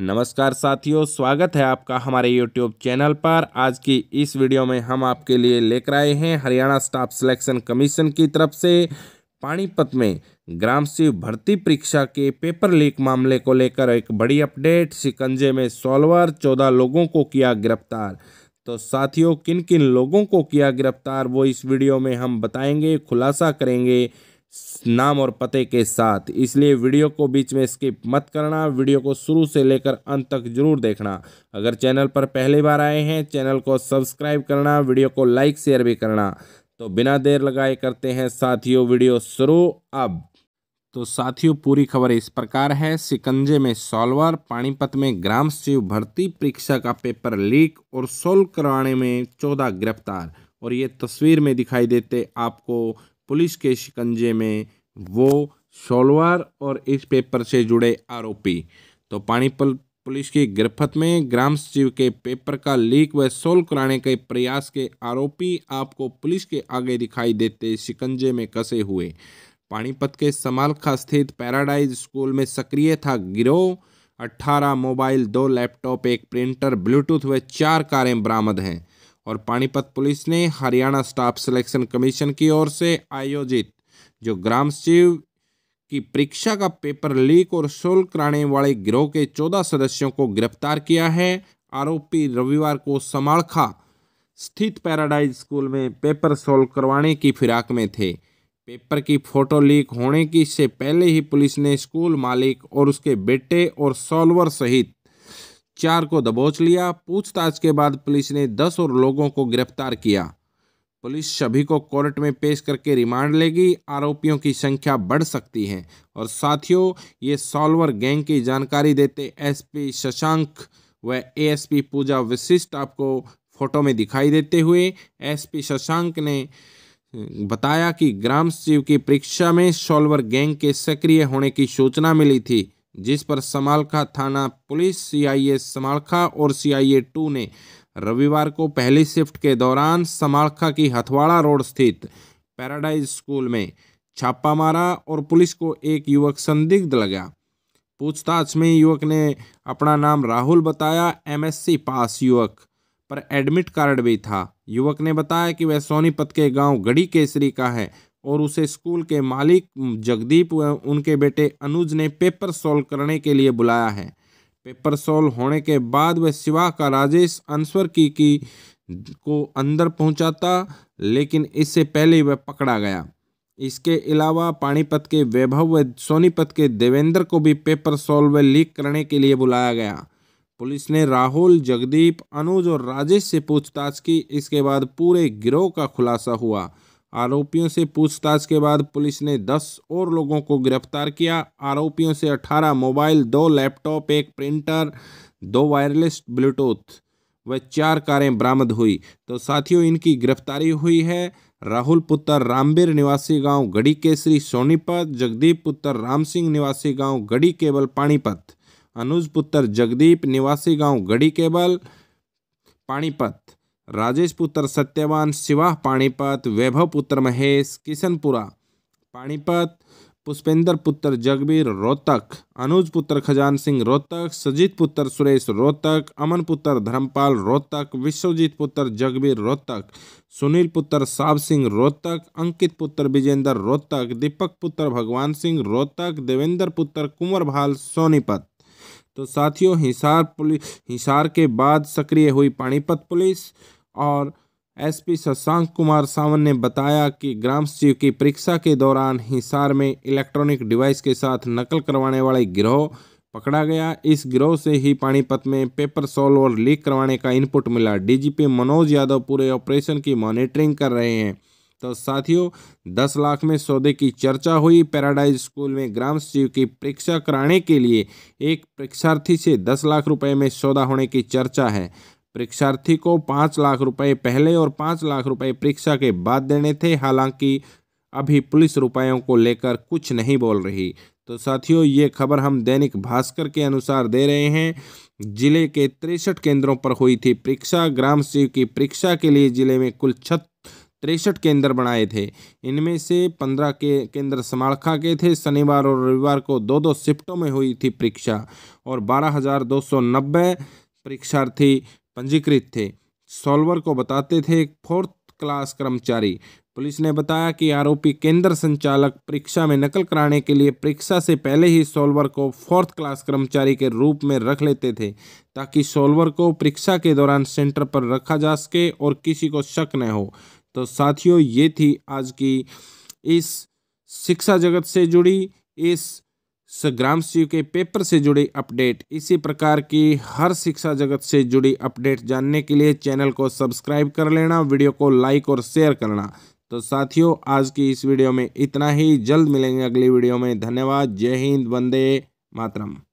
नमस्कार साथियों स्वागत है आपका हमारे यूट्यूब चैनल पर आज की इस वीडियो में हम आपके लिए लेकर आए हैं हरियाणा स्टाफ सिलेक्शन कमीशन की तरफ से पानीपत में ग्राम शिव भर्ती परीक्षा के पेपर लीक मामले को लेकर एक बड़ी अपडेट सिकंजे में सॉल्वर चौदह लोगों को किया गिरफ्तार तो साथियों किन किन लोगों को किया गिरफ्तार वो इस वीडियो में हम बताएंगे खुलासा करेंगे नाम और पते के साथ इसलिए वीडियो को बीच में स्किप मत करना वीडियो को शुरू से लेकर अंत तक जरूर देखना अगर चैनल पर पहली बार आए हैं चैनल को सब्सक्राइब करना वीडियो को लाइक शेयर भी करना तो बिना देर लगाए करते हैं साथियों वीडियो शुरू अब तो साथियों पूरी खबर इस प्रकार है सिकंजे में सॉल्वर पानीपत में ग्राम सचिव भर्ती परीक्षा का पेपर लीक और सोल्व करवाने में चौदह गिरफ्तार और ये तस्वीर में दिखाई देते आपको पुलिस के शिकंजे में वो सोलवार और इस पेपर से जुड़े आरोपी तो पानीपत पुलिस की गिरफ्त में ग्राम सचिव के पेपर का लीक व सोल्व कराने के प्रयास के आरोपी आपको पुलिस के आगे दिखाई देते शिकंजे में कसे हुए पानीपत के समालखा स्थित पैराडाइज स्कूल में सक्रिय था गिरोह अट्ठारह मोबाइल दो लैपटॉप एक प्रिंटर ब्लूटूथ व चार कारें बरामद हैं और पानीपत पुलिस ने हरियाणा स्टाफ सिलेक्शन कमीशन की ओर से आयोजित जो ग्राम सचिव की परीक्षा का पेपर लीक और शुल्क कराने वाले गिरोह के चौदह सदस्यों को गिरफ्तार किया है आरोपी रविवार को समाड़खा स्थित पैराडाइज स्कूल में पेपर सोल्व करवाने की फिराक में थे पेपर की फोटो लीक होने की से पहले ही पुलिस ने स्कूल मालिक और उसके बेटे और सॉल्वर सहित चार को दबोच लिया पूछताछ के बाद पुलिस ने दस और लोगों को गिरफ्तार किया पुलिस सभी को कोर्ट में पेश करके रिमांड लेगी आरोपियों की संख्या बढ़ सकती है और साथियों ये सॉल्वर गैंग की जानकारी देते एसपी शशांक व एएसपी पूजा विशिष्ट आपको फोटो में दिखाई देते हुए एसपी शशांक ने बताया कि ग्राम सचिव की परीक्षा में सॉल्वर गैंग के सक्रिय होने की सूचना मिली थी जिस पर समालखा थाना पुलिस सीआईए समालखा और सीआईए टू ने रविवार को पहली शिफ्ट के दौरान समालखा की हथवाड़ा रोड स्थित पैराडाइज स्कूल में छापा मारा और पुलिस को एक युवक संदिग्ध लगा पूछताछ में युवक ने अपना नाम राहुल बताया एमएससी पास युवक पर एडमिट कार्ड भी था युवक ने बताया कि वह सोनीपत के गांव गढ़ी केसरी का है और उसे स्कूल के मालिक जगदीप व उनके बेटे अनुज ने पेपर सॉल्व करने के लिए बुलाया है पेपर सॉल्व होने के बाद वह शिवा का राजेश अंसवर की की को अंदर पहुंचाता लेकिन इससे पहले वह पकड़ा गया इसके अलावा पानीपत के वैभव व सोनीपत के देवेंद्र को भी पेपर सॉल्व व लीक करने के लिए बुलाया गया पुलिस ने राहुल जगदीप अनुज और राजेश से पूछताछ की इसके बाद पूरे गिरोह का खुलासा हुआ आरोपियों से पूछताछ के बाद पुलिस ने 10 और लोगों को गिरफ्तार किया आरोपियों से 18 मोबाइल दो लैपटॉप एक प्रिंटर दो वायरलेस ब्लूटूथ व चार कारें बरामद हुई तो साथियों इनकी गिरफ्तारी हुई है राहुल पुत्र रामबीर निवासी गांव गढ़ी केसरी सोनीपत जगदीप पुत्र राम सिंह निवासी गांव गढ़ी केबल पानीपत अनुज पुत्र जगदीप निवासी गांव गढ़ी केबल पानीपत राजेश पुत्र सत्यवान शिवाह पाणीपत वैभव पुत्र महेश किशनपुरा पाणीपत पुष्पेंद्र पुत्र जगबीर रोहतक अनुज पुत्र खजान सिंह रोहतक सजीत पुत्र सुरेश रोहतक अमन पुत्र धर्मपाल रोहतक विश्वजीत पुत्र जगबीर रोहतक सुनील पुत्र साब सिंह रोहतक अंकित पुत्र विजेंद्र रोहतक दीपक पुत्र भगवान सिंह रोहतक देवेंद्र पुत्र कुंवर भाल सोनीपत तो साथियों हिसार पुलिस हिसार के बाद सक्रिय हुई पानीपत पुलिस और एसपी शशांक कुमार सावन ने बताया कि ग्राम सचिव की परीक्षा के दौरान हिसार में इलेक्ट्रॉनिक डिवाइस के साथ नकल करवाने वाले गिरोह पकड़ा गया इस गिरोह से ही पानीपत में पेपर सॉल्व और लीक करवाने का इनपुट मिला डीजीपी मनोज यादव पूरे ऑपरेशन की मॉनिटरिंग कर रहे हैं तो साथियों दस लाख में सौदे की चर्चा हुई पैराडाइज स्कूल में ग्राम सचिव की परीक्षा कराने के लिए एक परीक्षार्थी से दस लाख रुपए में सौदा होने की चर्चा है परीक्षार्थी को पाँच लाख रुपए पहले और पाँच लाख रुपए परीक्षा के बाद देने थे हालांकि अभी पुलिस रुपयों को लेकर कुछ नहीं बोल रही तो साथियों ये खबर हम दैनिक भास्कर के अनुसार दे रहे हैं जिले के तिरसठ केंद्रों पर हुई थी परीक्षा ग्राम सचिव की परीक्षा के लिए जिले में कुल छत तिरसठ केंद्र बनाए थे इनमें से पंद्रह के केंद्र समाड़खा के थे शनिवार और रविवार को दो दो शिफ्टों में हुई थी परीक्षा और बारह हज़ार दो सौ नब्बे परीक्षार्थी पंजीकृत थे सॉल्वर को बताते थे फोर्थ क्लास कर्मचारी पुलिस ने बताया कि आरोपी केंद्र संचालक परीक्षा में नकल कराने के लिए परीक्षा से पहले ही सॉल्वर को फोर्थ क्लास कर्मचारी के रूप में रख लेते थे ताकि सॉल्वर को परीक्षा के दौरान सेंटर पर रखा जा सके और किसी को शक न हो तो साथियों ये थी आज की इस शिक्षा जगत से जुड़ी इस ग्राम सचिव के पेपर से जुड़ी अपडेट इसी प्रकार की हर शिक्षा जगत से जुड़ी अपडेट जानने के लिए चैनल को सब्सक्राइब कर लेना वीडियो को लाइक और शेयर करना तो साथियों आज की इस वीडियो में इतना ही जल्द मिलेंगे अगली वीडियो में धन्यवाद जय हिंद वंदे मातरम